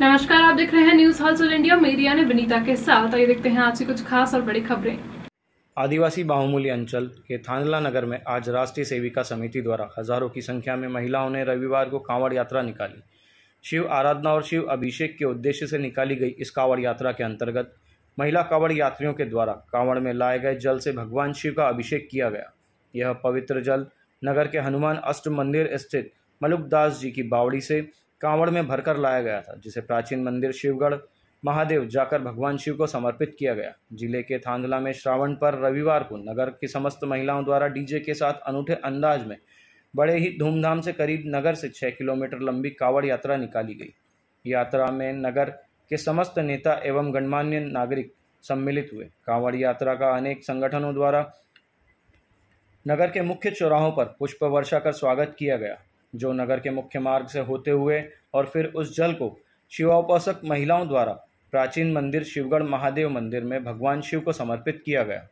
नमस्कार आप देख रहे हैं न्यूज हाउसफुल इंडिया मीडिया ने विनीता के साथ आइए देखते हैं आज की कुछ खास और बड़ी खबरें आदिवासी बाहुमूल्य अंचल के थानला नगर में आज राष्ट्रीय सेविका समिति द्वारा हजारों की संख्या में महिलाओं ने रविवार को कांवड़ यात्रा निकाली शिव आराधना और शिव अभिषेक के उद्देश्य से निकाली गई इस कांवड़ यात्रा के अंतर्गत महिला कांवड़ यात्रियों के द्वारा कांवड़ में लाए गए जल से भगवान शिव का अभिषेक किया गया यह पवित्र जल नगर के हनुमान अष्ट मंदिर स्थित मलुकदास जी की बावड़ी से कांवड़ में भरकर लाया गया था जिसे प्राचीन मंदिर शिवगढ़ महादेव जाकर भगवान शिव को समर्पित किया गया जिले के थांदला में श्रावण पर रविवार को नगर की समस्त महिलाओं द्वारा डीजे के साथ अनूठे अंदाज में बड़े ही धूमधाम से करीब नगर से छः किलोमीटर लंबी कावड़ यात्रा निकाली गई यात्रा में नगर के समस्त नेता एवं गणमान्य नागरिक सम्मिलित हुए कांवड़ यात्रा का अनेक संगठनों द्वारा नगर के मुख्य चौराहों पर पुष्प वर्षा कर स्वागत किया गया जो नगर के मुख्य मार्ग से होते हुए और फिर उस जल को शिवोपासक महिलाओं द्वारा प्राचीन मंदिर शिवगढ़ महादेव मंदिर में भगवान शिव को समर्पित किया गया